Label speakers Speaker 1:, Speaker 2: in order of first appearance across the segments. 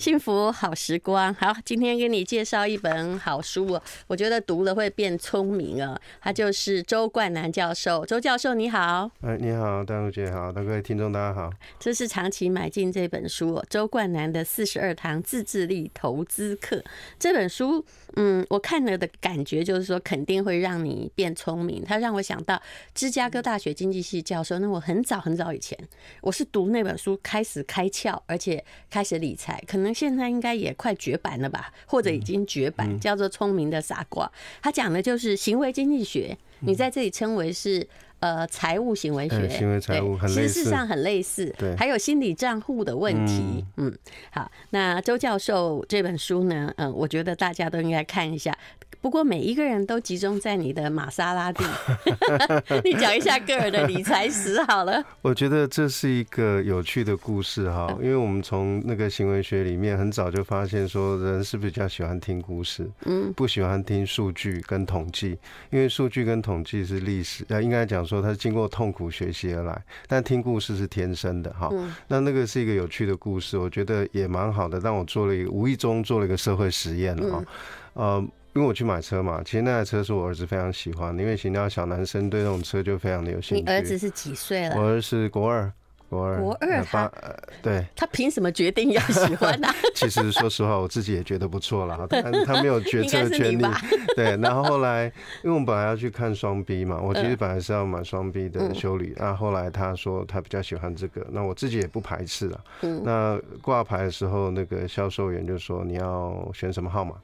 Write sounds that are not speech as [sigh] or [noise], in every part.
Speaker 1: 幸福好时光，好，今天给你介绍一本好书，我觉得读了会变聪明啊。他就是周冠南教授，周教授你好，
Speaker 2: 哎，你好，戴如姐好，各位听众大家好，
Speaker 1: 这是长期买进这本书，周冠南的《四十二堂自制力投资课》这本书，嗯，我看了的感觉就是说，肯定会让你变聪明。他让我想到芝加哥大学经济系教授，那我很早很早以前，我是读那本书开始开窍，而且开始理财，可能。现在应该也快绝版了吧，或者已经绝版，叫做《聪明的傻瓜》，他讲的就是行为经济学，你在这里称为是。呃，财务行为学，行为财务，事实上很类似。对，还有心理账户的问题。嗯，好，那周教授这本书呢？嗯，我觉得大家都应该看一下。不过每一个人都集中在你的玛莎拉蒂，
Speaker 2: [laughs] 你讲一下个人的理财
Speaker 1: 史好了。
Speaker 2: [laughs] 我觉得这是一个有趣的故事哈，因为我们从那个行为学里面很早就发现说，人是比较喜欢听故事，嗯，不喜欢听数据跟统计，因为数据跟统计是历史，呃，应该讲。说他是经过痛苦学习而来，但听故事是天生的哈。那那个是一个有趣的故事，我觉得也蛮好的。但我做了一个无意中做了一个社会实验了，呃，因为我去买车嘛，其实那台车是我儿子非常喜欢的，因为新加小男生对那种车就非常的有兴趣。你儿子
Speaker 1: 是几岁了？我
Speaker 2: 儿子是国二。国二，国二对，
Speaker 1: 他凭什么决定要喜欢呢？
Speaker 2: [laughs] 其实说实话，我自己也觉得不错了，但他没有决 [laughs] 策权利。对，然后后来，[laughs] 因为我们本来要去看双 B 嘛，我其实本来是要买双 B 的修理，那后后来他说他比较喜欢这个，那我自己也不排斥嗯，那挂牌的时候，那个销售员就说你要选什么号码？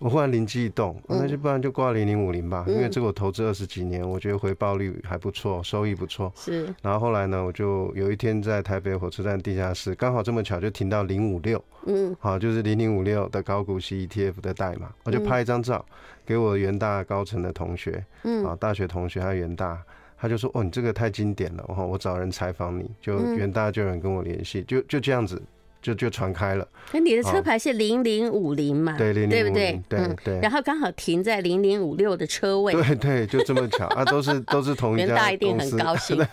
Speaker 2: 我忽然灵机一动，那就不然就挂零零五零吧，因为这个我投资二十几年，我觉得回报率还不错，收益不错。是，然后后来呢，我就有一。天在台北火车站地下室，刚好这么巧就停到零五六，嗯，好，就是零零五六的高股息 ETF 的代码，我就拍一张照给我元大高层的同学，嗯，啊，大学同学，他元大，他就说，哦，你这个太经典了，然后我找人采访你，就元大就有人跟我联系，就就这样子。就就传开了。
Speaker 1: 那你的车牌是零零五零嘛？对，零零五零，对对。然后刚好停在零零五六的车位。对
Speaker 2: 对，就这么巧啊，都是都是同一家公司。大一定很高兴。[laughs]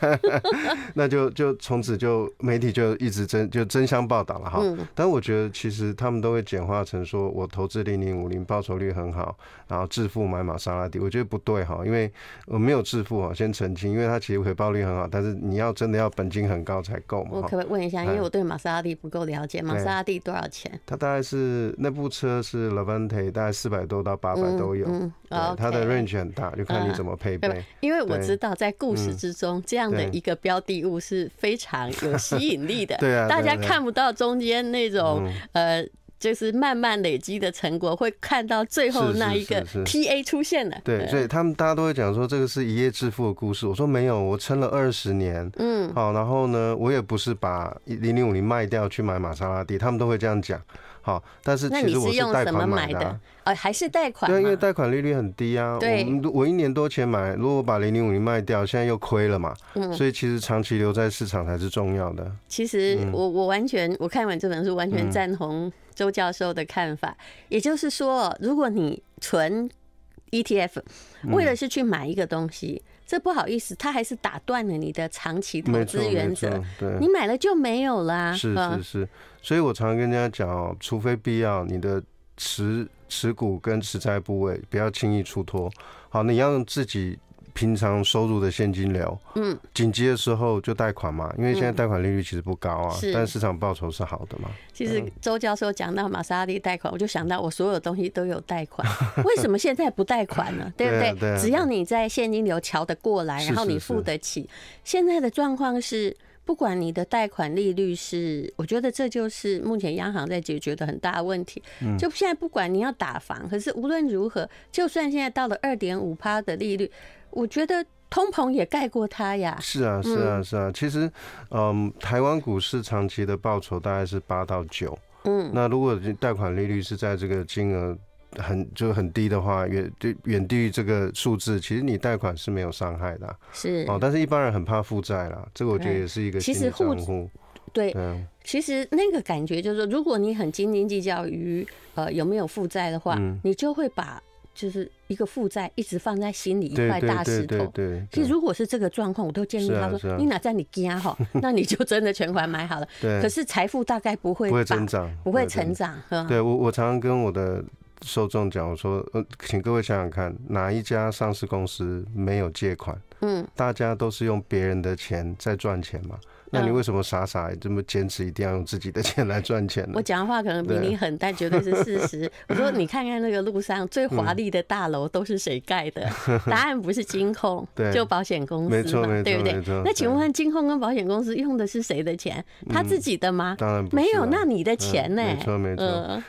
Speaker 2: [laughs] 那就就从此就媒体就一直争就争相报道了哈。嗯。但我觉得其实他们都会简化成说我投资零零五零报酬率很好，然后致富买玛莎拉蒂。我觉得不对哈，因为我没有致富啊，先澄清。因为它其实回报率很好，但是你要真的要本金很高才够嘛。我可不可以问一下？因为我对
Speaker 1: 玛莎拉蒂不够了了解吗？莎拉蒂多少钱？
Speaker 2: 它大概是那部车是 l e v a n t e 大概四百多到八百都有。嗯，它的 range 很大，就看你怎么配备。因为我知
Speaker 1: 道在故事之中，这样的一个标的物是非常有吸引力的。[laughs] 对啊，大家看不到中间那种呃。就是慢慢累积的成果，会看到最后那一个 T A 出现了。对，所以
Speaker 2: 他们大家都会讲说，这个是一夜致富的故事。我说没有，我撑了二十年。嗯，好，然后呢，我也不是把零零五零卖掉去买玛莎拉蒂，他们都会这样讲。好，但是那你是用贷款买的啊？
Speaker 1: 哦，还是贷款？对，因为
Speaker 2: 贷款利率很低啊。对，我一年多前买，如果把零零五零卖掉，现在又亏了嘛。嗯，所以其实长期留在市场才是重要的。
Speaker 1: 其实我我完全我看完这本书，完全赞同周教授的看法。也就是说，如果你存 ETF，为了是去买一个东西。这不好意思，他还是打断了你的长期投资原则。对，你买了就没有啦。是是
Speaker 2: 是，所以我常常跟人家讲哦，除非必要，你的持持股跟持仓部位不要轻易出脱。好，你要自己。平常收入的现金流，嗯，紧急的时候就贷款嘛，因为现在贷款利率其实不高啊，但市场报酬是好的嘛。
Speaker 1: 其实周教授讲到玛莎拉蒂贷款，我就想到我所有东西都有贷款，[laughs] 为什么现在不贷款呢？[laughs] 对不对？只要你在现金流瞧得过来，然后你付得起。现在的状况是，不管你的贷款利率是，我觉得这就是目前央行在解决的很大问题。就现在不管你要打房，可是无论如何，就算现在到了二点五趴的利率。我觉得通膨也盖过它呀。是啊，是啊，
Speaker 2: 是啊。其实，嗯，台湾股市长期的报酬大概是八到九。嗯。那如果贷款利率是在这个金额很就很低的话，远对远低于这个数字，其实你贷款是没有伤害的。是。哦，但是一般人很怕负债啦，这个我觉得也是一个。其实，户户
Speaker 1: 对，其实那个感觉就是，如果你很斤斤计较于呃有没有负债的话，你就会把。就是一个负债一直放在心里一块大石头。对其实如果是这个状况，我都建议他说：“你哪在你家哈，[laughs] 那你就真的全款买好了。[laughs] 可是财富大概不会不会增
Speaker 2: 长，不会成
Speaker 1: 长。”对
Speaker 2: 我，我常常跟我的受众讲，我说：“呃，请各位想想看，哪一家上市公司没有借款？”嗯，大家都是用别人的钱在赚钱嘛？那你为什么傻傻这么坚持一定要用自己的钱来赚钱呢？我
Speaker 1: 讲的话可能比你狠，但绝对是事实。我说你看看那个路上最华丽的大楼都是谁盖的？[laughs] 答案不是金控，对，就保险公司，没错，没错，对不对？那请问金控跟保险公司用的是谁的钱？他自己的吗？当然没有。那你的钱呢？没错，
Speaker 2: 没错。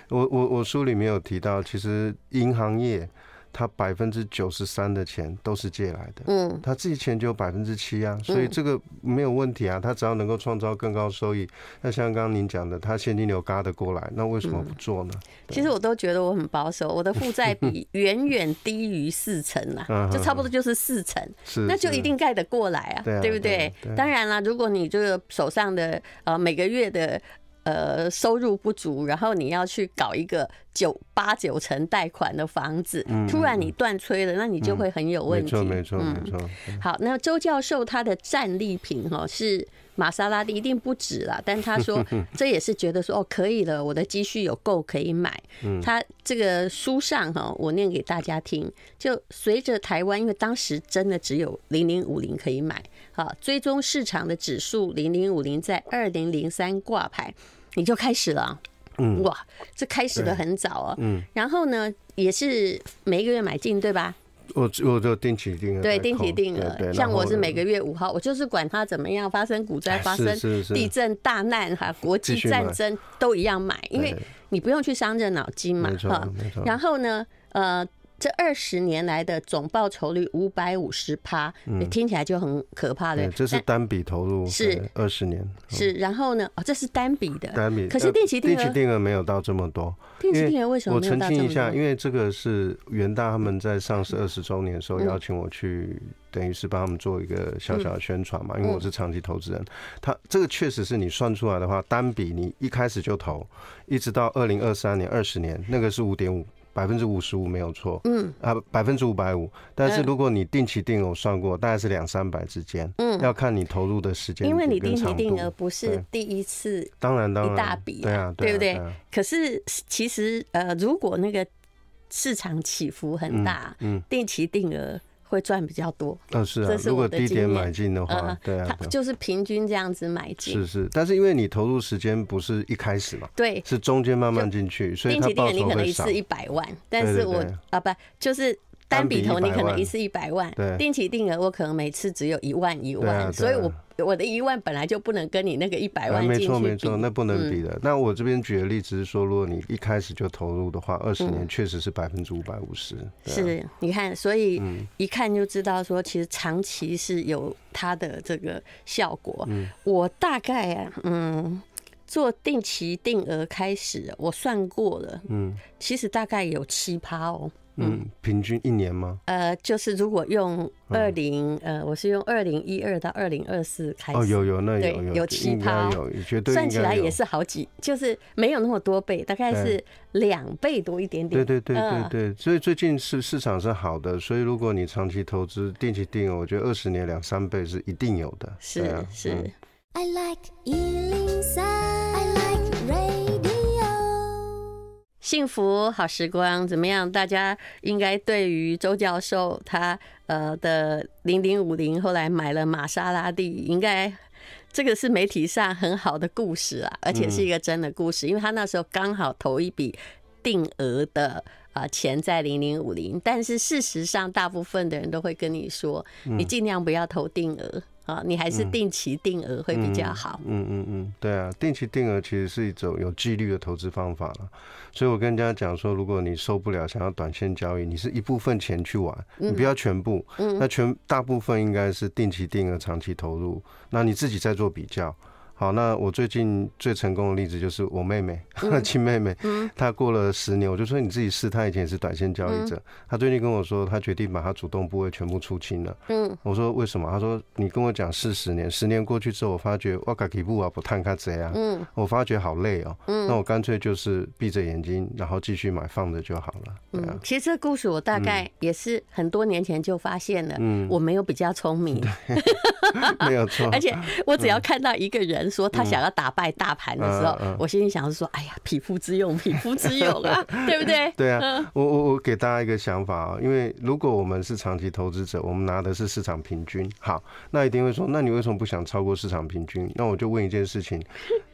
Speaker 2: 我我我书里面有提到，其实银行业。他百分之九十三的钱都是借来的，嗯，他自己钱就有百分之七啊，所以这个没有问题啊。他只要能够创造更高收益，那像刚刚您讲的，他现金流嘎的过来，那为什么不做呢？
Speaker 1: 其实我都觉得我很保守，我的负债比 [laughs] 远远低于四成啦，就差不多就是四成，那就一定盖得过来啊，对不对？当然啦，如果你就是手上的呃每个月的呃收入不足，然后你要去搞一个。九八九成贷款的房子，突然你断催了，那你就会很有问题。没错，没错，没错。好，那周教授他的战利品哈是玛莎拉蒂，一定不止啦。但他说 [laughs] 这也是觉得说哦可以了，我的积蓄有够可以买。他这个书上哈，我念给大家听。就随着台湾，因为当时真的只有零零五零可以买。好，追踪市场的指数零零五零在二零零三挂牌，你就开始了。嗯，哇，这开始的很早哦。嗯，然后呢，也是每一个月买进，对吧？
Speaker 2: 我我就定期定额，对，定期定额。像我是每个
Speaker 1: 月五号，我就是管它怎么样发生股灾、发生地震大难、哈国际战争都一样买，因为你不用去伤着脑筋嘛，哈。然后呢，呃。这二十年来的总报酬率五百五十趴，听起来就很可怕的。这是
Speaker 2: 单笔投入，是二十年，是。
Speaker 1: 然后呢？哦，这是单笔的，单笔。可是定期定
Speaker 2: 额没有到这么多，定期定额为什么？我澄清一下，因为这个是元大他们在上市二十周年的时候邀请我去，等于是帮他们做一个小小的宣传嘛。因为我是长期投资人，他这个确实是你算出来的话，单笔你一开始就投，一直到二零二三年二十年，那个是五点五。百分之五十五没有错，嗯啊，百分之五百五，但是如果你定期定额算过，大概是两三百之间，嗯，要看你投入的时间，因为你定期定额不是
Speaker 1: 第一次，
Speaker 2: 当然，当然一大笔，对啊，对不对？
Speaker 1: 可是其实呃，如果那个市场起伏很大，嗯，定期定额。会赚比较多。但
Speaker 2: 是啊，果低点的进的嗯，对啊，就是
Speaker 1: 平均这样子买进。是
Speaker 2: 是，但是因为你投入时间不是一开始嘛，对，是中间慢慢进去，所以定期定额你可能一次一
Speaker 1: 百万，但是我啊不，就是单笔投你可能一次一百万，对，定期定额我可能每次只有一万一万，所以我。我的一万本来就不能跟你那个一百万，没错没错，那不能
Speaker 2: 比的。那我这边举的例子是说，如果你一开始就投入的话，二十年确实是百分之五百五十。是
Speaker 1: 你看，所以一看就知道说，其实长期是有它的这个效果。我大概嗯，做定期定额开始，我算过了，嗯，其实大概有七趴哦。嗯，
Speaker 2: 平均一年吗？
Speaker 1: 呃，就是如果用二零，呃，我是用二零一二到二零二四开始。哦，有有那有有七八有，算起来也是好几，就是没有那么多倍，大概是两倍多一点点。对对对对
Speaker 2: 对，所以最近是市场是好的，所以如果你长期投资定期定额，我觉得二十年两三倍是一定有的。是是。
Speaker 1: I like 幸福好时光怎么样？大家应该对于周教授他呃的零零五零后来买了玛莎拉蒂，应该这个是媒体上很好的故事啊，而且是一个真的故事，因为他那时候刚好投一笔定额的啊钱在零零五零，但是事实上大部分的人都会跟你说，你尽量不要投定额。啊，你还是定期定额会比较好。嗯
Speaker 2: 嗯嗯，对啊，定期定额其实是一种有纪律的投资方法了。所以我跟人家讲说，如果你受不了想要短线交易，你是一部分钱去玩，你不要全部。嗯，那全大部分应该是定期定额长期投入，那你自己再做比较。好，那我最近最成功的例子就是我妹妹，[laughs] 亲妹妹，嗯、她过了十年，我就说你自己试。她以前也是短线交易者，她最近跟我说，她决定把她主动部位全部出清了。嗯，我说为什么？她说你跟我讲四十年，十年过去之后，我发觉哇，卡起步啊，不探卡贼啊，嗯，我发觉好累哦，嗯，那我干脆就是闭着眼睛，然后继续买放着就好了。
Speaker 1: 对啊，其实这故事我大概也是很多年前就发现了，嗯，我没有比较聪明，[laughs] 没有错，而且我只要看到一个人。说他想要打败大盘的时候，我心里想说：“哎呀，匹夫之用，[laughs] 匹夫之勇啊，[laughs] 对不对？”对啊，
Speaker 2: 我我我给大家一个想法啊，因为如果我们是长期投资者，我们拿的是市场平均，好，那一定会说，那你为什么不想超过市场平均？那我就问一件事情：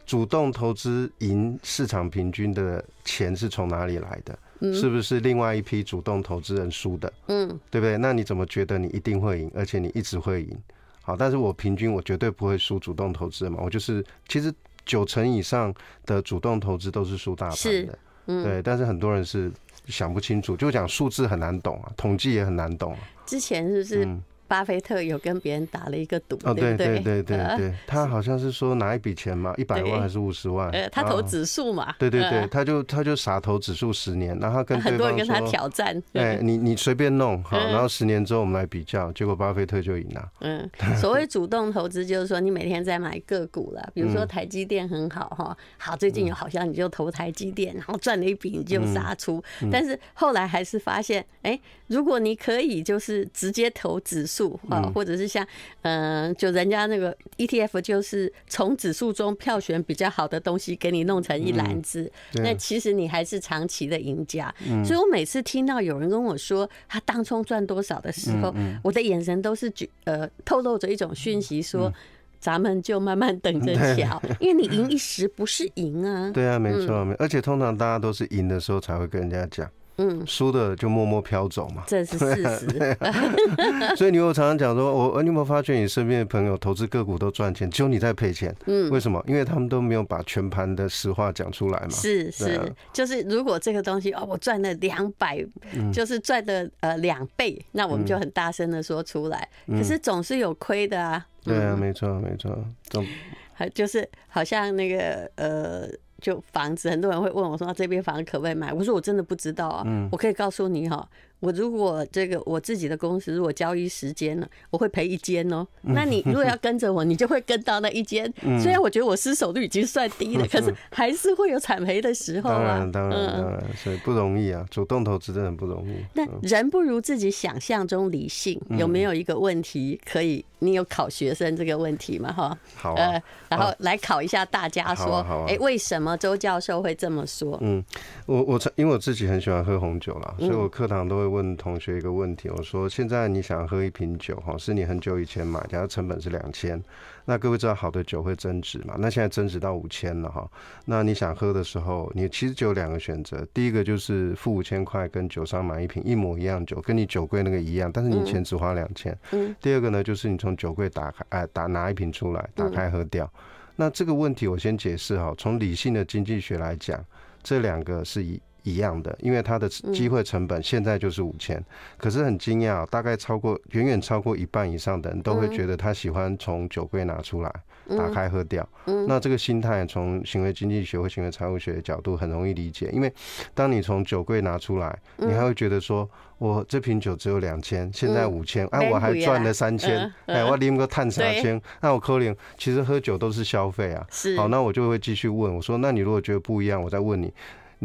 Speaker 2: 主动投资赢市场平均的钱是从哪里来的？是不是另外一批主动投资人输的？嗯，对不对？那你怎么觉得你一定会赢，而且你一直会赢？好，但是我平均我绝对不会输主动投资嘛，我就是其实九成以上的主动投资都是输大盘的，对，但是很多人是想不清楚，就讲数字很难懂啊，统计也很难懂。
Speaker 1: 之前是不是？巴菲特有跟别人打了一个赌哦，对对对对对，
Speaker 2: 他好像是说拿一笔钱嘛，一百万还是五十万？呃，他投指
Speaker 1: 数嘛。对对对，
Speaker 2: 他就他就傻投指数十年，然后他跟 [laughs] 很多人跟他挑战，哎，你你随便弄好，然后十年之后我们来比较，结果巴菲特就赢了。
Speaker 1: 嗯，所谓主动投资就是说你每天在买个股了，比如说台积电很好哈，好最近有好像你就投台积电，然后赚了一笔你就杀出，但是后来还是发现，哎，如果你可以就是直接投指数。数啊，或者是像嗯，就人家那个 ETF，就是从指数中票选比较好的东西给你弄成一篮子，那其实你还是长期的赢家。所以我每次听到有人跟我说他当冲赚多少的时候，我的眼神都是举呃透露着一种讯息，说咱们就慢慢等着瞧，[laughs] 因为你赢一时不是赢啊。对啊，没错，没
Speaker 2: 而且通常大家都都是赢的时候才会跟人家讲。嗯，输的就默默飘走嘛，这是事实。
Speaker 1: [laughs]
Speaker 2: 所以你有常常讲说，我呃，你有没有发觉你身边的朋友投资个股都赚钱，只有你在赔钱？嗯，为什么？因为他们都没有把全盘的实话讲出来嘛。是是，
Speaker 1: 就是如果这个东西哦，我赚了两百，就是赚的呃两倍，那我们就很大声的说出来。可是总是有亏的啊。
Speaker 2: 对啊，没错没错，总
Speaker 1: 还就是好像那个呃。就房子，很多人会问我说：“这边房子可不可以买？”我说：“我真的不知道啊。”我可以告诉你哈。我如果这个我自己的公司如果交易时间了，我会赔一间哦。那你 [laughs] 如果要跟着我，你就会跟到那一间。虽然我觉得我失手率已经算低了，[laughs] 可是还是会有惨赔的时候啊。当然，当然，
Speaker 2: 所以不容易啊，主动投资真的很不容易。那人
Speaker 1: 不如自己想象中理性，有没有一个问题可以？你有考学生这个问题吗？哈，好啊，然后来考一下大家说，哎，为什么周教授会这么说？嗯，
Speaker 2: 我我因为我自己很喜欢喝红酒啦，所以我课堂都会。问同学一个问题，我说现在你想喝一瓶酒哈，是你很久以前买，然后成本是两千。那各位知道好的酒会增值嘛？那现在增值到五千了哈。那你想喝的时候，你其实就有两个选择，第一个就是付五千块跟酒商买一瓶一模一样酒，跟你酒柜那个一样，但是你钱只花两千。嗯。第二个呢，就是你从酒柜打开，哎，打拿一瓶出来，打开喝掉。那这个问题我先解释哈，从理性的经济学来讲，这两个是一。一样的，因为它的机会成本现在就是五千，可是很惊讶，大概超过远远超过一半以上的人都会觉得他喜欢从酒柜拿出来，打开喝掉。那这个心态从行为经济学或行为财务学的角度很容易理解，因为当你从酒柜拿出来，你还会觉得说，我这瓶酒只有两千，现在五千，哎，我还赚了三千，哎，我拎个碳三千，那我扣零，其实喝酒都是消费啊。好，那我就会继续问，我说，那你如果觉得不一样，我再问你。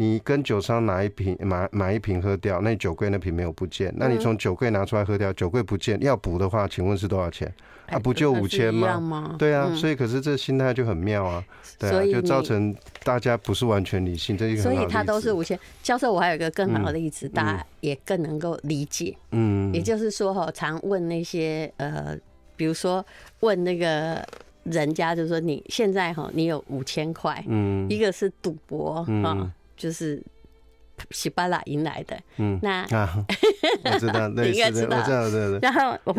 Speaker 2: 你跟酒商拿一瓶买买一瓶喝掉，那酒柜那瓶没有不见。那你从酒柜拿出来喝掉，酒柜不见。要补的话，请问是多少钱？啊，不就五千吗？对啊，所以可是这心态就很妙啊，对啊，就造成大家不是完全理性，这个所以他都
Speaker 1: 是五千。教授，我还有一个更好的例子，大家也更能够理解。
Speaker 2: 嗯，也就
Speaker 1: 是说哈，常问那些呃，比如说问那个人家，就说你现在哈，你有五千块，嗯，一个是赌博，嗯。就是喜巴拉迎来的，嗯，那我知道，[laughs] 你应该知道。然后我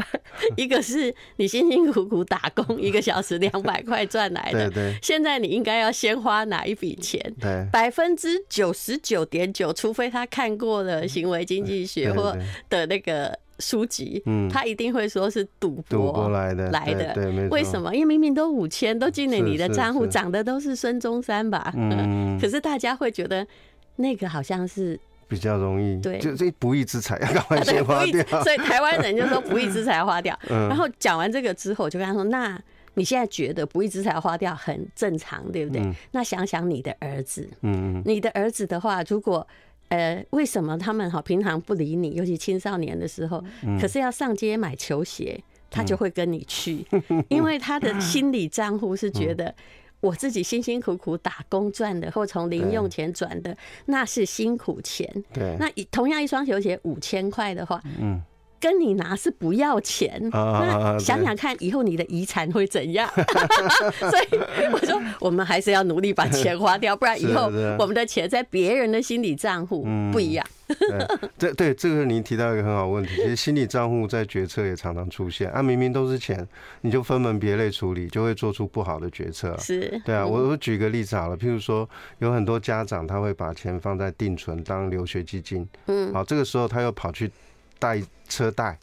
Speaker 1: 一个是你辛辛苦苦打工一个小时两百块赚来的，对对，现在你应该要先花哪一笔钱？对，百分之九十九点九，除非他看过的行为经济学或的那个。书籍，嗯，他一定会说是赌博来的来的。对，为什么？因为明明都五千，都进了你的账户，长的都是孙中山吧？嗯。[laughs] 可是大家会觉得那个好像是
Speaker 2: 比较容易，对，就这不义之财要 [laughs] 赶快先花掉。所以台湾人就说不义之
Speaker 1: 财花掉。[laughs] 然后讲完这个之后，我就跟他说：“那你现在觉得不义之财花掉很正常，对不对？那想想你的儿子，嗯嗯，你的儿子的话，如果……呃，为什么他们好平常不理你，尤其青少年的时候，可是要上街买球鞋，他就会跟你去，[laughs] [laughs] 因为他的心理账户是觉得，我自己辛辛苦苦打工赚的或从零用钱转的，那是辛苦钱。对，那同样一双球鞋五千块的话，嗯。跟你拿是不要钱，那想想看，以后你的遗产会怎样？[laughs] 所以我说，我们还是要努力把钱花掉，不然以后我们的钱在别人的心理账户不一样。
Speaker 2: 对对，这个您提到一个很好问题，[laughs] 其实心理账户在决策也常常出现啊，明明都是钱，你就分门别类处理，就会做出不好的决策。是，对啊。我我举个例子好了，譬如说，有很多家长他会把钱放在定存当留学基金，嗯，好，这个时候他又跑去。贷车贷，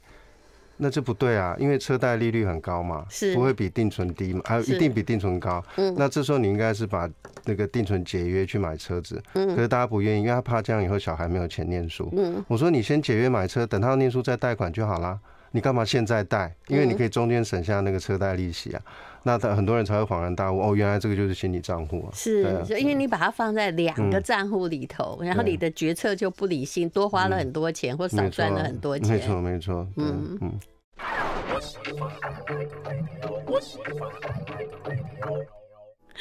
Speaker 2: 那这不对啊，因为车贷利率很高嘛，是不会比定存低嘛，还有一定比定存高。嗯，那这时候你应该是把那个定存节约去买车子，嗯，可是大家不愿意，因为他怕这样以后小孩没有钱念书。嗯，我说你先节约买车，等他念书再贷款就好啦。你干嘛现在贷？因为你可以中间省下那个车贷利息啊。那他很多人才会恍然大悟哦，原来这个就是心理账户啊！是，就因
Speaker 1: 为你把它放在两个账户里头，然后你的决策就不理性，多花了很多钱或少赚了很多钱。没错，没错。嗯嗯。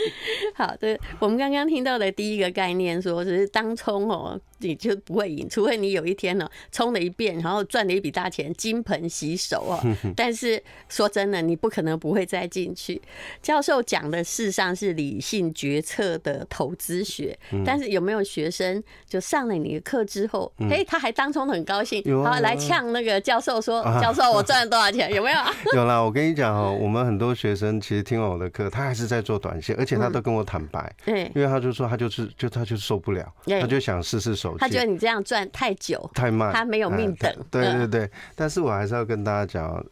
Speaker 1: [laughs] 好的，我们刚刚听到的第一个概念，说只是当冲哦，你就不会赢，除非你有一天呢，冲了一遍，然后赚了一笔大钱，金盆洗手哦。[laughs] 但是说真的，你不可能不会再进去。教授讲的事实上是理性决策的投资学，但是有没有学生就上了你的课之后，哎，他还当冲的很高兴，然后来呛那个教授说：“教授，我赚了多少钱？有没有？” [laughs]
Speaker 2: 有啦，我跟你讲哦，我们很多学生其实听完我的课，他还是在做短线，而而且他都跟我坦白，对，因为他就说他就是就他就受不了，他就想试试手。他觉得你
Speaker 1: 这样赚太久太
Speaker 2: 慢，他没有命等。对对对，但是我还是要跟大家讲，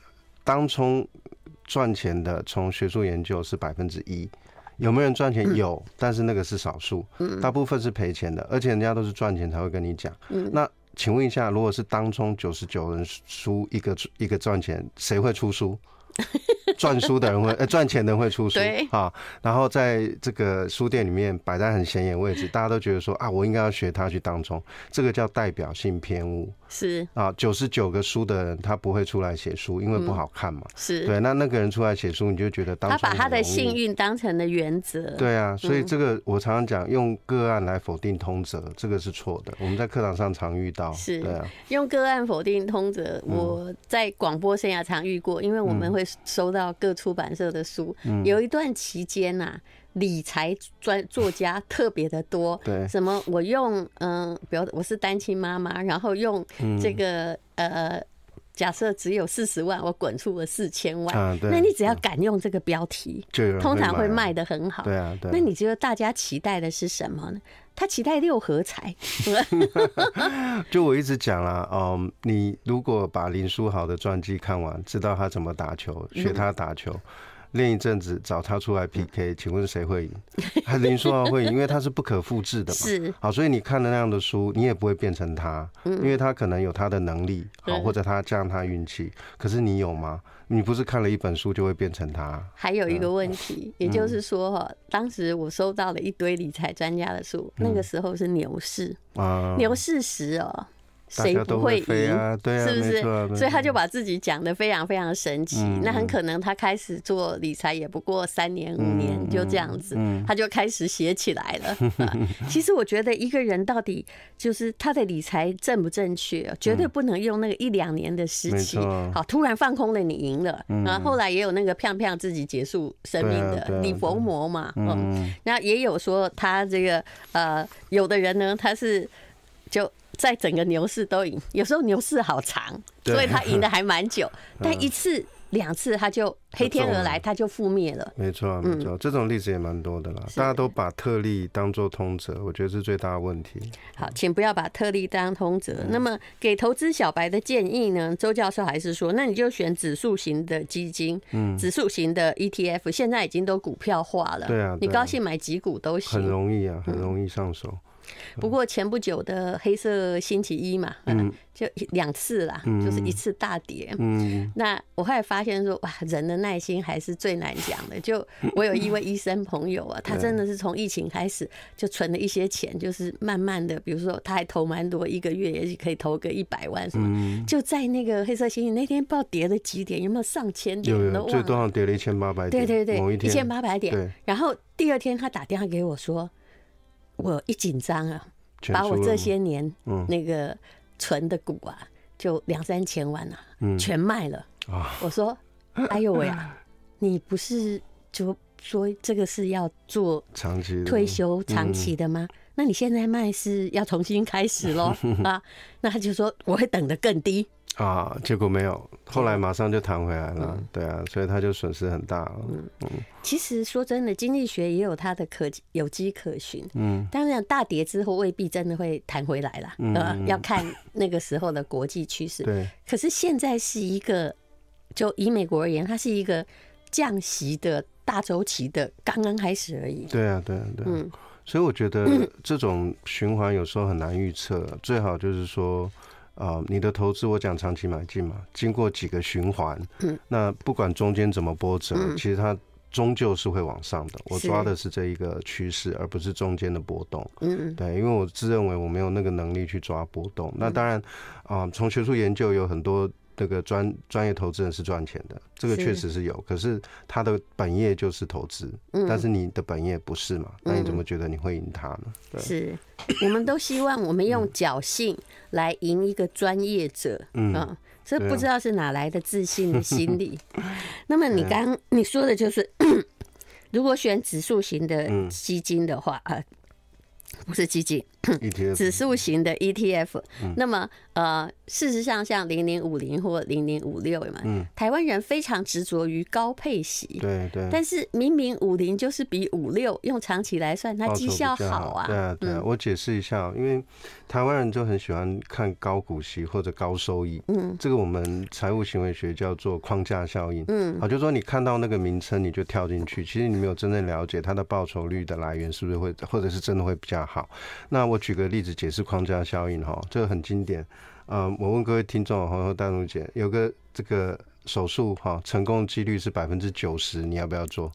Speaker 2: 当冲赚钱的从学术研究是百分之一，有没有人赚钱？有，但是那个是少数，大部分是赔钱的。而且人家都是赚钱才会跟你讲。那请问一下，如果是当冲九十九人输一个一个赚钱，谁会出书？[laughs] 赚书的人会，赚钱的人会出书啊，然后在这个书店里面摆在很显眼位置，大家都觉得说啊，我应该要学他去当中，这个叫代表性偏误。是啊，九十九个输的人他不会出来写书，因为不好看嘛。是对，那那个人出来写书，你就觉得他把他的幸
Speaker 1: 运当成了原则。对啊，所以这
Speaker 2: 个我常常讲，用个案来否定通则，这个是错的。我们在课堂上常遇到，对啊，
Speaker 1: 用个案否定通则，我在广播生涯常遇过，因为我们会收到各出版社的书，有一段期间呐。理财专作家特别的多，对什么我用嗯，比如我是单亲妈妈，然后用这个呃，假设只有四十万，我滚出了四千万，那你只要敢用这个标题，通常会卖的很好，对啊，对。那你觉得大家期待的是什么呢？他期待六合彩。
Speaker 2: [laughs] 就我一直讲啦，嗯，你如果把林书豪的传记看完，知道他怎么打球，学他打球。练一阵子，找他出来 PK，请问谁会赢？还 [laughs] 林您说会赢？因为他是不可复制的嘛。是。好，所以你看的那样的书，你也不会变成他，因为他可能有他的能力，好，或者他这样他运气。可是你有吗？你不是看了一本书就会变成他？
Speaker 1: 还有一个问题，也就是说哈，当时我收到了一堆理财专家的书，那个时候是牛市啊，牛市时哦。谁不会赢？对是不是？所以他就把自己讲的非常非常神奇。那很可能他开始做理财也不过三年五年，就这样子，他就开始写起来了。[laughs] 其实我觉得一个人到底就是他的理财正不正确，绝对不能用那个一两年的时期，好突然放空了，你赢了。然后后来也有那个胖胖自己结束生命的李佛魔嘛，嗯，那也有说他这个呃，有的人呢，他是就。在整个牛市都赢，有时候牛市好长，所以他赢的还蛮久。[laughs] 但一次两次他就黑天鹅来，他就覆灭了。
Speaker 2: 没错，没错，这种例子也蛮多的啦。大家都把特例当做通则，我觉得是最大的问题。
Speaker 1: 好，请不要把特例当通则。那么给投资小白的建议呢？周教授还是说，那你就选指数型的基金，嗯，指数型的 ETF，现在已经都股票化了。对啊，你高兴买几股都行，很
Speaker 2: 容易啊，很容易上手。
Speaker 1: 不过前不久的黑色星期一嘛，嗯，就两次啦，就是一次大跌，嗯，那我后来发现说，哇，人的耐心还是最难讲的。就我有一位医生朋友啊，他真的是从疫情开始就存了一些钱，就是慢慢的，比如说他还投蛮多，一个月也是可以投个一百万什么，就在那个黑色星期那天不知道跌了几点，有没有上千点？有有，最多
Speaker 2: 跌了一千八百点，对对对，一千八百点。
Speaker 1: 然后第二天他打电话给我说。我一紧张啊，把我这些年那个存的股啊，就两三千万呐，全卖了。我说：[laughs] “哎呦喂，啊，你不是就说这个是要做
Speaker 2: 长期退休长期的
Speaker 1: 吗？那你现在卖是要重新开始喽？[laughs] 啊？”那他就说：“我会等的更低。”
Speaker 2: 啊，结果没有，后来马上就弹回来了，对啊，所以他就损失很大。嗯，
Speaker 1: 其实说真的，经济学也有它的可有机可循。嗯，当然大跌之后未必真的会弹回来啦，啊，要看那个时候的国际趋势。对，可是现在是一个就以美国而言，它是一个降息的大周期的刚刚开始而已。
Speaker 2: 对啊，对啊，对。嗯，所以我觉得这种循环有时候很难预测，最好就是说。啊，你的投资我讲长期买进嘛，经过几个循环，那不管中间怎么波折，其实它终究是会往上的。我抓的是这一个趋势，而不是中间的波动。嗯，对，因为我自认为我没有那个能力去抓波动。那当然，啊，从学术研究有很多。那个专专业投资人是赚钱的，这个确实是有。可是他的本业就是投资，但是你的本业不是嘛？那你怎么觉得你会赢他呢？是，
Speaker 1: 我们都希望我们用侥幸来赢一个专业者，嗯，这不知道是哪来的自信的心理。[laughs] 那么你刚你说的就是，[coughs] 如果选指数型的基金的话，啊。不是基金，指数型的 ETF。那么，呃，事实上，像零零五零或零零五六，嘛，嗯，台湾人非常执着于高配息，对对。但是，明明五零就是比五六用长期来算，它绩效好啊。对，对我
Speaker 2: 解释一下，因为台湾人就很喜欢看高股息或者高收益。嗯，这个我们财务行为学叫做框架效应。嗯，好，就说你看到那个名称，你就跳进去，其实你没有真正了解它的报酬率的来源是不是会，或者是真的会比较好。好，那我举个例子解释框架效应哈，这个很经典嗯，我问各位听众，后大如姐，有个这个手术哈，成功的几率是百分之九十，你要不要做？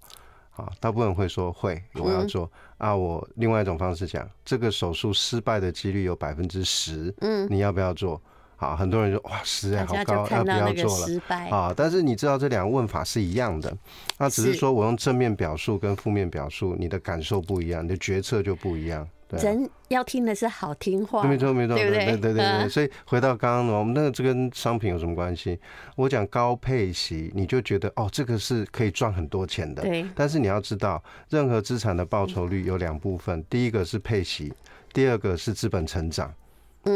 Speaker 2: 啊，大部分人会说会，我要做啊。我另外一种方式讲，这个手术失败的几率有百分之十，嗯，你要不要做？好，很多人说哇，失败好高，那不要做了。失败啊，但是你知道这两个问法是一样的，那只是说我用正面表述跟负面表述，你的感受不一样，你的决策就不一样。人
Speaker 1: 要听的是好听话，没错没错，对不对？对对对对所以
Speaker 2: 回到刚刚，我们那个这跟商品有什么关系？我讲高配息，你就觉得哦，这个是可以赚很多钱的。对。但是你要知道，任何资产的报酬率有两部分，第一个是配息，第二个是资本成长。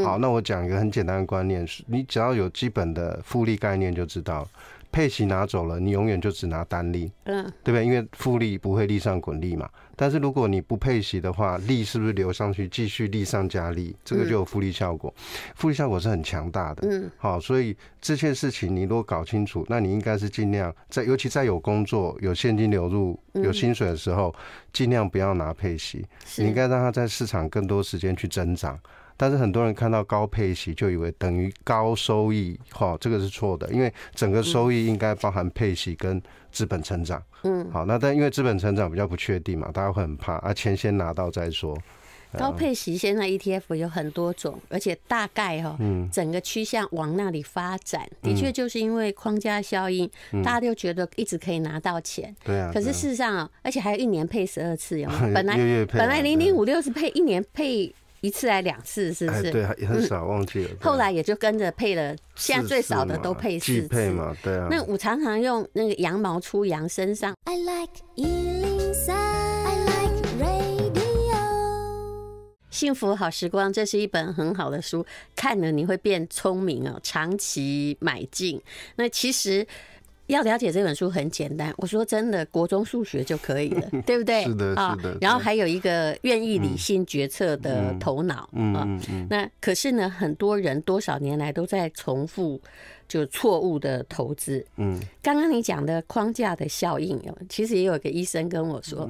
Speaker 2: 好，那我讲一个很简单的观念，你只要有基本的复利概念，就知道。配息拿走了，你永远就只拿单利，嗯，对不对？因为复利不会利上滚利嘛。但是如果你不配息的话，利是不是流上去继续利上加利？这个就有复利效果，复利效果是很强大的。嗯，好，所以这些事情你如果搞清楚，那你应该是尽量在，尤其在有工作、有现金流入、有薪水的时候，尽量不要拿配息，你应该让它在市场更多时间去增长。但是很多人看到高配息就以为等于高收益，哈，这个是错的，因为整个收益应该包含配息跟资本成长。嗯。好，那但因为资本成长比较不确定嘛，大家会很怕，啊，钱先拿到再说。
Speaker 1: 高配息现在 ETF 有很多种，而且大概哈，整个趋向往那里发展，的确就是因为框架效应，大家都觉得一直可以拿到钱。对啊。可是事实上，而且还有一年配十二次哟，[laughs] 本来本来零零五六是配一年配。一次来两次，是不是？对，很少忘记了。后来也就跟着配了，现在最少的都配四
Speaker 2: 次嘛，对啊。那
Speaker 1: 我常常用那个羊毛出羊身上。I like 103. I like radio. 幸福好时光，这是一本很好的书，看了你会变聪明哦，长期买进，那其实。要了解这本书很简单，我说真的，国中数学就可以了，[laughs] 对不对？是的，是的。然后还有一个愿意理性决策的头脑，嗯嗯嗯。那可是呢，很多人多少年来都在重复就错误的投资。嗯。刚刚你讲的框架的效应，有其实也有一个医生跟我说，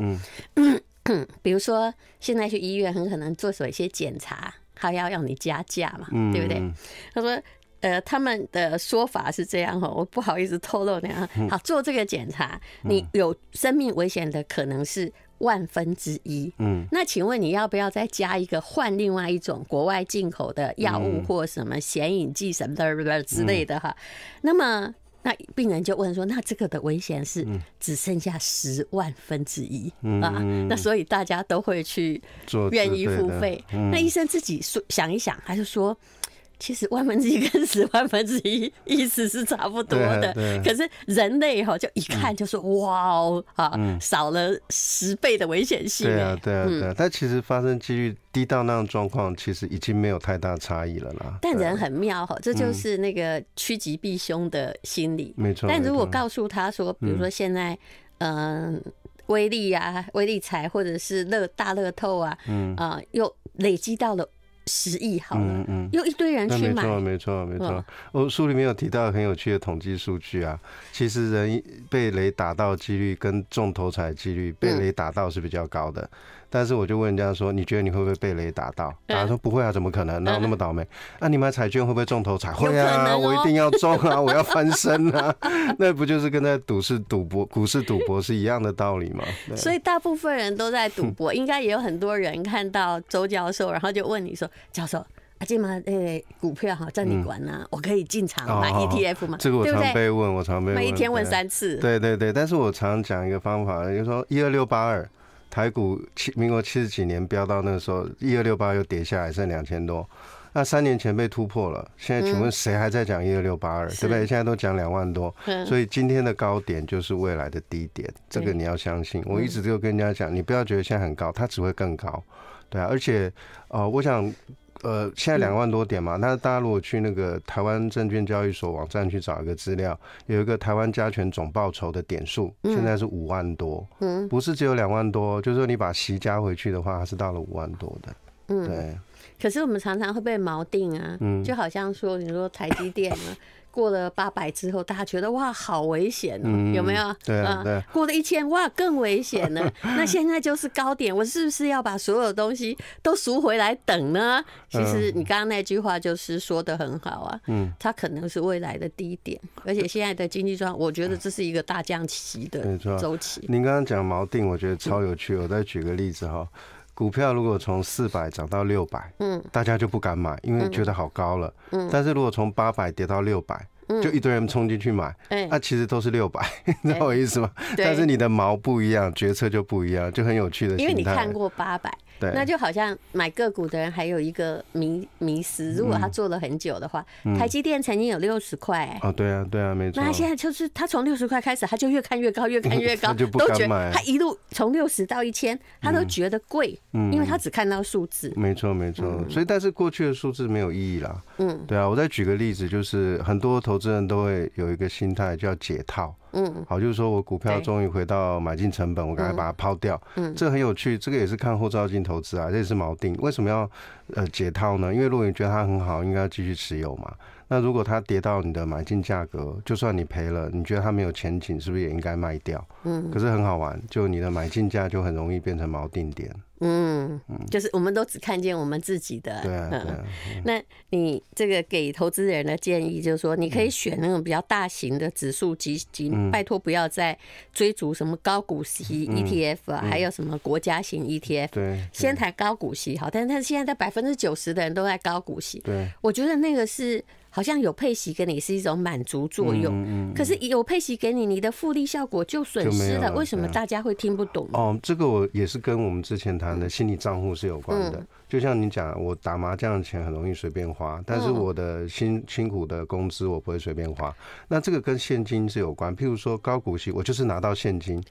Speaker 1: 嗯，[clears throat] 比如说现在去医院，很可能做做一些检查，他要要你加价嘛，对不对？他说。呃，他们的说法是这样哈，我不好意思透露那样。好，做这个检查，你有生命危险的可能是万分之一。嗯，那请问你要不要再加一个换另外一种国外进口的药物或什么显影剂什么的之类的哈？那么，那病人就问说，那这个的危险是只剩下十万分之一啊？那所以大家都会去愿意付费。那医生自己说想一想，还是说？其实万分之一跟十 [laughs] 万分之一意思是差不多的，可是人类哈就一看就说哇哦啊少了十倍的危险性。对啊，对啊，对啊。
Speaker 2: 但其实发生几率低到那种状况，其实已经没有太大差异了啦。
Speaker 1: 但人很妙哈，这就是那个趋吉避凶的心理。没错。但如果告诉他说，比如说现在嗯，威力啊，威力彩或者是乐大乐透啊，嗯啊，又累积到了。十亿好了，又一堆人去买。没错，
Speaker 2: 没错，没错。我书里面有提到很有趣的统计数据啊，其实人被雷打到几率跟中头彩几率被雷打到是比较高的。但是我就问人家说：“你觉得你会不会被雷打到？”家说：“不会啊，怎么可能？哪有那么倒霉？”那你买彩券会不会中头彩？会啊，我一定要中啊，我要翻身啊！[laughs] 那不就是跟在赌市赌博、股市赌博是一样的道理吗？所以
Speaker 1: 大部分人都在赌博，[laughs] 应该也有很多人看到周教授，然后就问你说：“教授，阿金嘛，诶，股票哈，在你管呢，我可以进场买 ETF 吗？这个我常被
Speaker 2: 问，我常被问，每一天问三次。对对对，但是我常讲一个方法，就说一二六八二。台股七民国七十几年飙到那个时候一二六八又跌下来，剩两千多。那三年前被突破了，现在请问谁还在讲一二六八二？对不对？现在都讲两万多。所以今天的高点就是未来的低点，这个你要相信。我一直就跟人家讲，你不要觉得现在很高，它只会更高，对啊。而且，呃，我想。呃，现在两万多点嘛，那大家如果去那个台湾证券交易所网站去找一个资料，有一个台湾加权总报酬的点数，现在是五万多，嗯，不是只有两万多，就是你把息加回去的话，它是到了五万多的，
Speaker 1: 嗯，对。可是我们常常会被锚定啊，嗯，就好像说，你说台积电啊。[laughs] 过了八百之后，大家觉得哇，好危险有没有？对啊，过了一千，哇，更危险了。那现在就是高点，我是不是要把所有东西都赎回来等呢？其实你刚刚那句话就是说的很好啊，嗯，它可能是未来的低点，而且现在的经济状况，我觉得这是一个大降息的周期。
Speaker 2: 您刚刚讲锚定，我觉得超有趣。我再举个例子哈。股票如果从四百涨到六百，嗯，大家就不敢买，因为觉得好高了。嗯，但是如果从八百跌到六百，就一堆人冲进去买，那其实都是六百，[laughs] 你知道我意思吗？但是你的毛不一样，决策就不一样，就很有趣的。因为你看
Speaker 1: 过八百。那就好像买个股的人还有一个迷迷失，如果他做了很久的话，台积电曾经有六十块。
Speaker 2: 啊，对啊，对啊，没错。那他现在
Speaker 1: 就是他从六十块开始，他就越看越高，越看越高，[laughs] 都不得他一路从六十到一千，他都觉得贵，因为他只看到数字。
Speaker 2: 没错，没错。所以，但是过去的数字没有意义啦。嗯，对啊。我再举个例子，就是很多投资人都会有一个心态叫解套。嗯，好，就是说我股票终于回到买进成本，我赶快把它抛掉。嗯，这个很有趣，这个也是看后照镜投资啊，这也是锚定，为什么要？呃，解套呢？因为如果你觉得它很好，应该继续持有嘛。那如果它跌到你的买进价格，就算你赔了，你觉得它没有前景，是不是也应该卖掉？嗯。可是很好玩，就你的买进价就很容易变成锚定点。
Speaker 1: 嗯，就是我们都只看见我们自己的。对啊。那你这个给投资人的建议就是说，你可以选那种比较大型的指数基金，拜托不要再追逐什么高股息 ETF，啊还有什么国家型 ETF。对。先谈高股息好，但是它现在在百。百分之九十的人都在高股息，对，我觉得那个是好像有配息给你是一种满足作用，嗯嗯，可是有配息给你，你的复利效果就损失了，为什么大家会听不懂？哦，
Speaker 2: 这个我也是跟我们之前谈的心理账户是有关的，就像你讲，我打麻将的钱很容易随便花，但是我的辛辛苦的工资我不会随便花，那这个跟现金是有关，譬如说高股息，我就是拿到现金。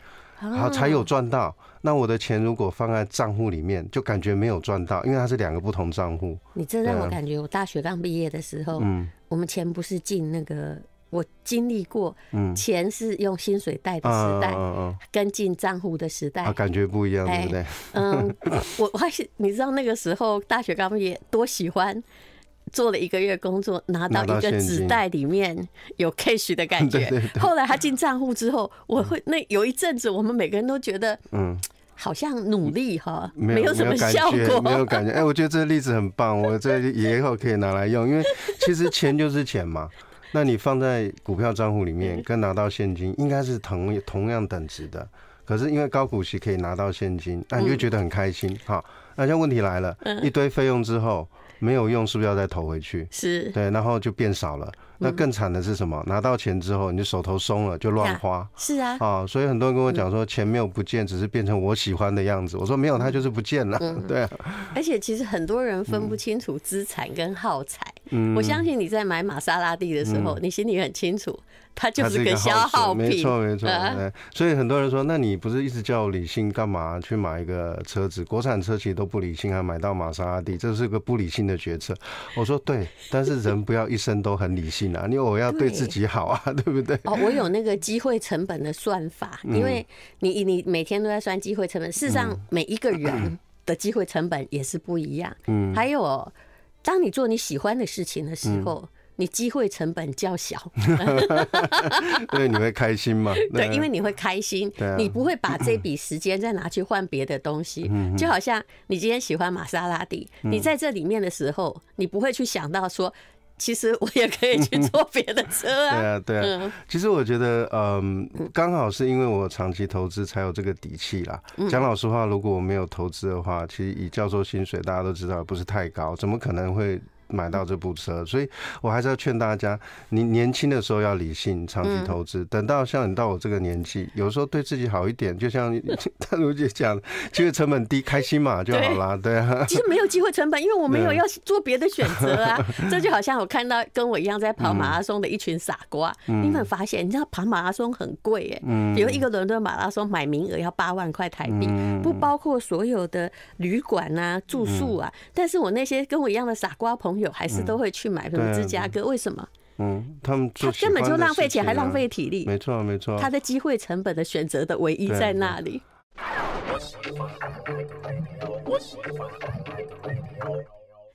Speaker 2: 好才有赚到。那我的钱如果放在账户里面，就感觉没有赚到，因为它是两个不同账户。
Speaker 1: 你这让我感觉我大学刚毕业的时候，嗯，我们钱不是进那个，我经历过，嗯，钱是用薪水贷的时代，跟进账户的时代，啊，感
Speaker 2: 觉不一样，对不对？嗯，
Speaker 1: 我我还，你知道那个时候大学刚毕业多喜欢。做了一个月工作，拿到一个纸袋里面有 cash 的感觉。[laughs] 后来他进账户之后，我会那有一阵子，我们每个人都觉得嗯，好像努力哈，没有什么感觉，[laughs] 没有感
Speaker 2: 觉。哎，我觉得这个例子很棒，我这以后可以拿来用，因为其实钱就是钱嘛。[laughs] 那你放在股票账户里面跟拿到现金应该是同同样等值的，可是因为高股息可以拿到现金，那你就觉得很开心哈。那像问题来了，一堆费用之后。没有用，是不是要再投回去？是，对，然后就变少了。那更惨的是什么？拿到钱之后，你手头松了，就乱花。是啊，啊，所以很多人跟我讲说，钱没有不见，只是变成我喜欢的样子。我说没有，它就是不见了。[laughs] 对，
Speaker 1: 而且其实很多人分不清楚资产跟耗材。我相信你在买玛莎拉蒂的时候，你心里很清楚。它 [laughs] 就是个消耗品，没错没错。对，
Speaker 2: 所以很多人说，那你不是一直叫理性干嘛？去买一个车子，国产车其实都不理性，还买到玛莎拉蒂，这是个不理性的决策。我说对，[laughs] 但是人不要一生都很理性啊，因为我要对自己好啊，对不对？哦，我有那
Speaker 1: 个机会成本的算法，因为你你每天都在算机会成本。事实上，每一个人的机会成本也是不一样。嗯，还有，当你做你喜欢的事情的时候。你机会成本较小，对，你会
Speaker 2: 开心嘛？[laughs] 对，因为
Speaker 1: 你会开心，你不会把这笔时间再拿去换别的东西。嗯就好像你今天喜欢玛莎拉蒂，你在这里面的时候，你不会去想到说，其实我也可以去坐别的车啊。
Speaker 2: 对啊，对啊。其实我觉得，嗯，刚好是因为我长期投资才有这个底气啦。讲老实话，如果我没有投资的话，其实以教授薪水，大家都知道不是太高，怎么可能会？买到这部车，所以我还是要劝大家，你年轻的时候要理性，长期投资。等到像你到我这个年纪，有时候对自己好一点，就像大 [laughs] 如姐讲，机会成本低，开心嘛就好啦。对啊。其实没
Speaker 1: 有机会成本，因为我没有要做别的选择啊。[laughs] 这就好像我看到跟我一样在跑马拉松的一群傻瓜，你有没有发现？你知道跑马拉松很贵哎，比如一个伦敦马拉松买名额要八万块台币，不包括所有的旅馆啊住宿啊。但是我那些跟我一样的傻瓜朋朋友还是都会去买什么芝加哥？为什么？
Speaker 2: 嗯，他们他根本就浪费钱，还浪费体
Speaker 1: 力。没错，没错。他的机会成本的选择的唯一在那里。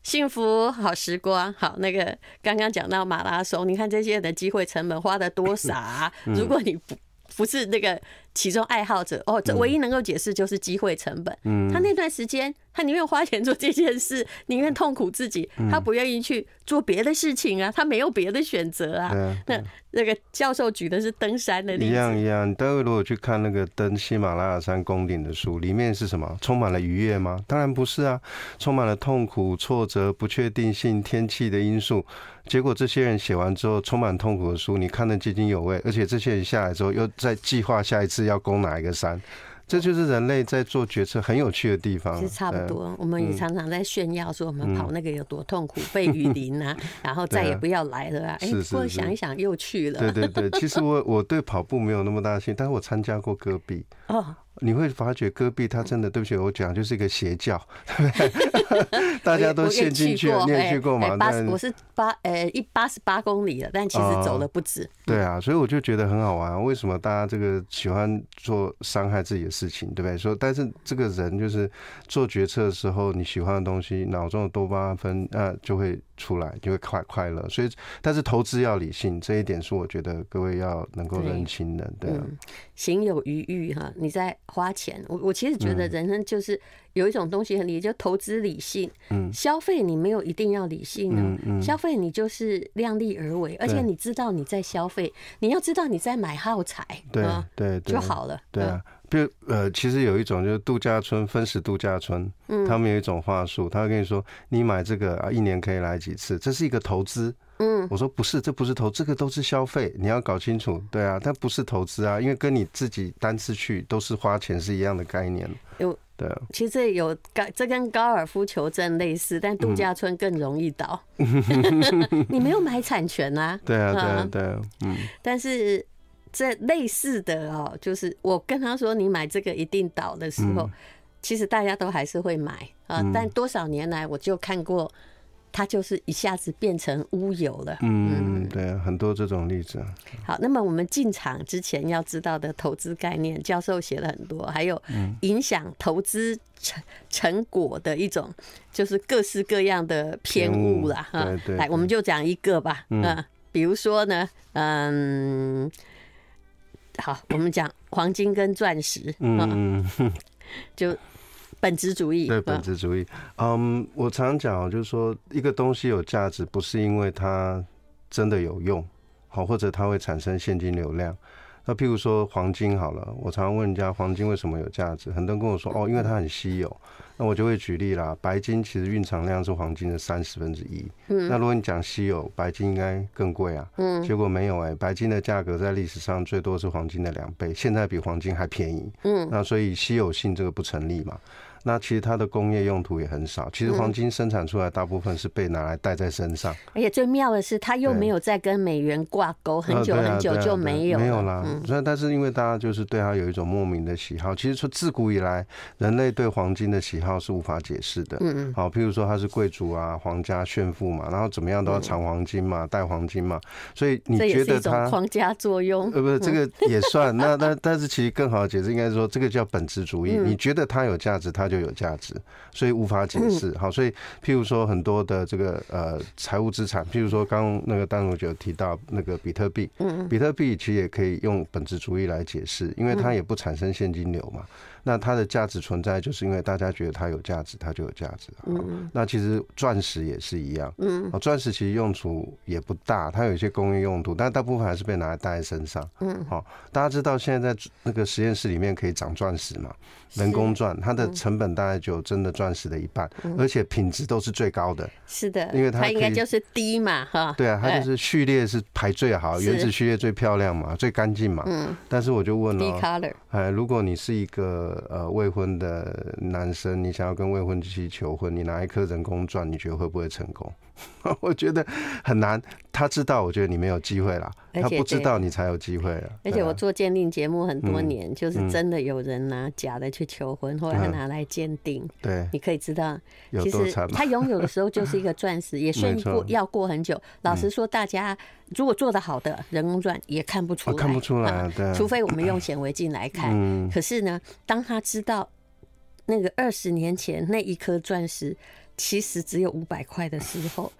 Speaker 1: 幸福好时光，好那个刚刚讲到马拉松，你看这些的机会成本花的多傻。如果你不不是那个。其中爱好者哦，这唯一能够解释就是机会成本。嗯，他那段时间，他宁愿花钱做这件事，宁愿痛苦自己，他不愿意去做别的事情啊，他没有别的选择啊。对，那那个教授举的是登山的例子。一样
Speaker 2: 一样，你待会如果去看那个登喜马拉雅山宫顶的书，里面是什么？充满了愉悦吗？当然不是啊，充满了痛苦、挫折、不确定性、天气的因素。结果这些人写完之后，充满痛苦的书，你看得津津有味，而且这些人下来之后，又再计划下一次。要攻哪一个山？这就是人类在做决策很有趣的地方。是差不多，我们也常
Speaker 1: 常在炫耀说我们跑那个有多痛苦，被雨淋啊，[laughs] 然后再也不要来了啊。不过想一想又去了。对对对，其实
Speaker 2: 我 [laughs] 我对跑步没有那么大兴趣，但是我参加过戈壁。哦。你会发觉戈壁，它真的对不起，我讲就是一个邪教，对不对？大家都陷进去，你也去过吗？八，我是
Speaker 1: 八，呃，一八十八公里了，但其实走了不止。
Speaker 2: 对啊，所以我就觉得很好玩。为什么大家这个喜欢做伤害自己的事情，对不对？说，但是这个人就是做决策的时候，你喜欢的东西，脑中的多巴胺分啊就会出来，就会快快乐。所以，但是投资要理性，这一点是我觉得各位要能够认清的，对。啊，
Speaker 1: 行有余欲哈，你在。花钱，我我其实觉得人生就是有一种东西，很你就投资理性，嗯，消费你没有一定要理性呢，消费你就是量力而为，而且你知道你在消费，你要知道你在买耗材，对
Speaker 2: 对就好了。对啊，比如呃，其实有一种就是度假村分时度假村，他们有一种话术，他会跟你说，你买这个啊，一年可以来几次，这是一个投资。嗯，我说不是，这不是投，这个都是消费，你要搞清楚，对啊，它不是投资啊，因为跟你自己单次去都是花钱是一样的概念。有对啊，
Speaker 1: 其实有高，这跟高尔夫球证类似，但度假村更容易倒。[laughs] 你没有买产权啊？对啊，对啊，
Speaker 2: 对啊，嗯。
Speaker 1: 但是这类似的哦，就是我跟他说你买这个一定倒的时候，其实大家都还是会买啊。但多少年来我就看过。它就是一下子变成乌有了。嗯，
Speaker 2: 对，很多这种例子。
Speaker 1: 好，那么我们进场之前要知道的投资概念，教授写了很多，还有影响投资成成果的一种，就是各式各样的偏误啦。哈，来，我们就讲一个吧。嗯，比如说呢，嗯，好，我们讲黄金跟钻石。
Speaker 2: 嗯嗯，
Speaker 1: 就。本质主义对本质
Speaker 2: 主义，嗯，我常讲就是说，一个东西有价值，不是因为它真的有用，好，或者它会产生现金流量。那譬如说黄金好了，我常常问人家黄金为什么有价值，很多人跟我说哦，因为它很稀有。那我就会举例啦，白金其实蕴藏量是黄金的三十分之一，嗯，那如果你讲稀有，白金应该更贵啊，嗯，结果没有哎，白金的价格在历史上最多是黄金的两倍，现在比黄金还便宜，嗯，那所以稀有性这个不成立嘛。那其实它的工业用途也很少。其实黄金生产出来，大部分是被拿来戴在身上。
Speaker 1: 而且最妙的是，它又没有再跟美元挂钩，很久很久就没有没有啦。所
Speaker 2: 以，但是因为大家就是对它有一种莫名的喜好。其实说自古以来，人类对黄金的喜好是无法解释的。嗯嗯。好，譬如说它是贵族啊，皇家炫富嘛，然后怎么样都要藏黄金嘛，戴黄金嘛。所以你觉得它皇
Speaker 1: 家作用？呃，不是这个
Speaker 2: 也算。那那但是其实更好的解释应该说，这个叫本质主义。你觉得它有价值，它。就有价值，所以无法解释。好，所以譬如说很多的这个呃财务资产，譬如说刚那个丹龙就提到那个比特币，比特币其实也可以用本质主义来解释，因为它也不产生现金流嘛。那它的价值存在，就是因为大家觉得它有价值，它就有价值。嗯，那其实钻石也是一样。嗯，哦，钻石其实用处也不大，它有一些工业用途，但大部分还是被拿来戴在身上。嗯，好，大家知道现在在那个实验室里面可以长钻石嘛？人工钻，它的成本大概就真的钻石的一半，而且品质都是最高的。
Speaker 1: 是的，因为它应该就是低嘛，哈。对啊，它就
Speaker 2: 是序列是排最好，原子序列最漂亮嘛，最干净嘛。嗯，但是我就问了。哎，如果你是一个呃未婚的男生，你想要跟未婚妻求婚，你拿一颗人工钻，你觉得会不会成功？[laughs] 我觉得很难，他知道，我觉得你没有机会了。他不知道你才有机会了。而且我
Speaker 1: 做鉴定节目很多年，就是真的有人拿假的去求婚，或者拿来鉴定。对，你可以知道，其实他拥有的时候就是一个钻石，[laughs] 也顺过，要过很久。老实说，大家如果做的好的人工钻也看不出来，看不
Speaker 2: 出来，对。除非
Speaker 1: 我们用显微镜来看。可是呢，当他知道那个二十年前那一颗钻石。其实只有五百块的时候，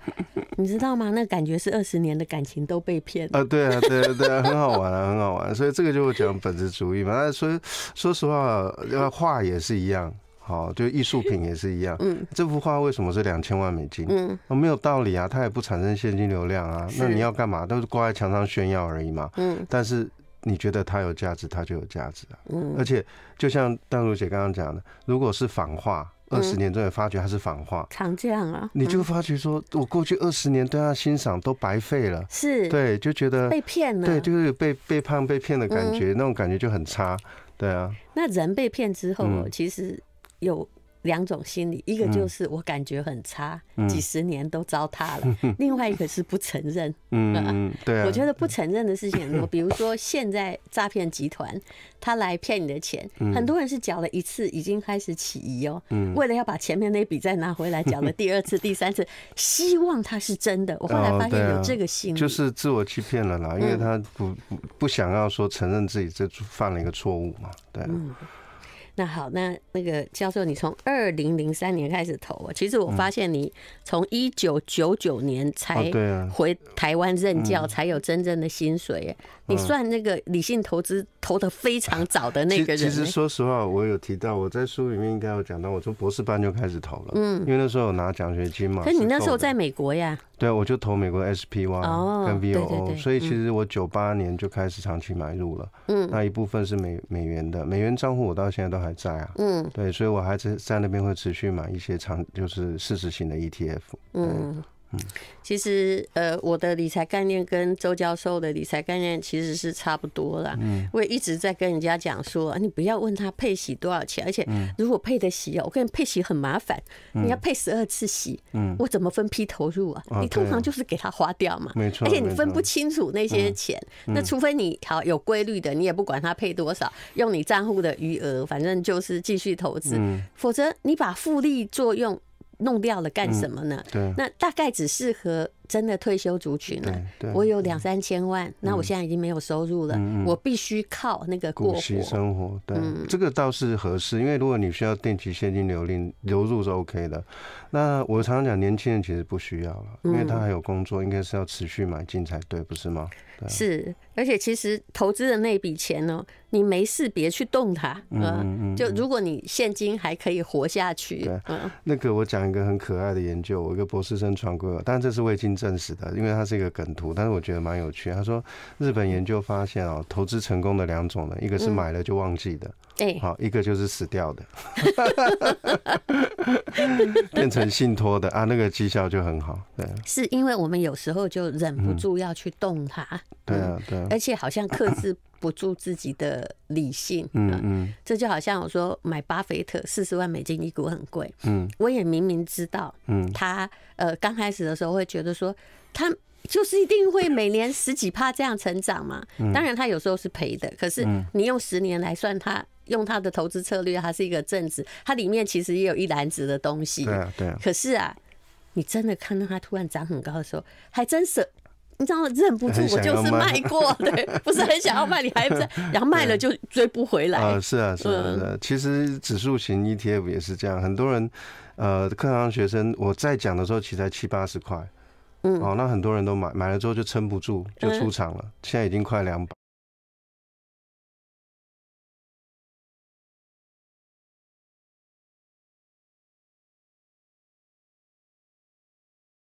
Speaker 1: 你知道吗？那感觉是二十年的感情都被骗对
Speaker 2: 啊，对啊，对啊，很好玩啊，很好玩。所以这个就讲本质主义嘛。那说说实话，画也是一样，好，就艺术品也是一样。嗯，这幅画为什么是两千万美金？嗯，没有道理啊，它也不产生现金流量啊。那你要干嘛？都是挂在墙上炫耀而已嘛。嗯，但是你觉得它有价值，它就有价值啊。嗯，而且就像淡如姐刚刚讲的，如果是仿画。二十年终于发觉它是反话，
Speaker 1: 常这样啊！你就
Speaker 2: 发觉说，我过去二十年对他欣赏都白费了，是对，就觉得被
Speaker 1: 骗了，对，就
Speaker 2: 是被背叛、被骗的感觉，那种感觉就很差，对啊。
Speaker 1: 那人被骗之后，其实有。两种心理，一个就是我感觉很差，几十年都糟蹋了；，另外一个是不承认。
Speaker 2: [laughs] 嗯，[laughs] 对。我觉得
Speaker 1: 不承认的事情很多，[laughs] 比如说现在诈骗集团他来骗你的钱，很多人是缴了一次已经开始起疑哦，为了要把前面那笔再拿回来，缴了第二次、第三次，希望他是真的。我后来发现有这个心理，就
Speaker 2: 是自我欺骗了啦，因为他不不不想要说承认自己这犯了一个错误嘛，对。
Speaker 1: 那好，那那个教授，你从二零零三年开始投啊。其实我发现你从一九九九年才回台湾任教，才有真正的薪水。哎，你算那个理性投资投的非常早的那个人。其实说
Speaker 2: 实话，我有提到我在书里面应该有讲到，我从博士班就开始投了。嗯，因为那时候有拿奖学金嘛。可你那时候在
Speaker 1: 美国呀？
Speaker 2: 对，我就投美国 SPY 跟 v o o 所以其实我九八年就开始长期买入了。嗯，那一部分是美美元的美元账户，我到现在都还。还在啊，嗯，对，所以我还在在那边会持续买一些长，就是事实型的 ETF，嗯。嗯，
Speaker 1: 其实呃，我的理财概念跟周教授的理财概念其实是差不多啦。嗯，我也一直在跟人家讲说，啊，你不要问他配洗多少钱，而且如果配的洗，我跟你配洗很麻烦，你要配十二次洗，嗯，我怎么分批投入啊？你通常就是给他花掉嘛，没错，而且你分不清楚那些钱，那除非你好有规律的，你也不管他配多少，用你账户的余额，反正就是继续投资，否则你把复利作用。弄掉了干什么呢？那大概只适合。真的退休族群了，我有两三千万，那我现在已经没有收入了，我必须靠那个过活生
Speaker 2: 活。对，这个倒是合适，因为如果你需要定期现金流令流入是 OK 的。那我常常讲，年轻人其实不需要了，因为他还有工作，应该是要持续买进才对，不是吗？是，
Speaker 1: 而且其实投资的那笔钱呢，你没事别去动它。嗯嗯，就如果你现金还可以活下去，嗯，
Speaker 2: 那个我讲一个很可爱的研究，我一个博士生传过，我，但这是我已经。证实的，因为它是一个梗图，但是我觉得蛮有趣。他说，日本研究发现哦，投资成功的两种呢，一个是买了就忘记的，对，好，一个就是死掉的，变成信托的啊，那个绩效就很好。
Speaker 1: 对，是因为我们有时候就忍不住要去动它，对啊，对而且好像克制。不住自己的理性，嗯嗯，这就好像我说买巴菲特四十万美金一股很贵，嗯，我也明明知道，嗯，他呃刚开始的时候会觉得说他就是一定会每年十几趴这样成长嘛，当然他有时候是赔的，可是你用十年来算，他用他的投资策略，它是一个正值，它里面其实也有一篮子的东西，对啊对啊，可是啊，你真的看到他突然涨很高的时候，还真舍你知道忍不住，我就是卖过，对，[laughs] 不是很想要卖，你还在，然后卖了就追不回来。啊，是啊，是啊，是啊。
Speaker 2: 其实指数型 ETF 也是这样，很多人，呃，课堂学生我在讲的时候，其实才七八十块，嗯，哦，那很多人都买，买了之后就撑不住，就出场了，现在已经快两百。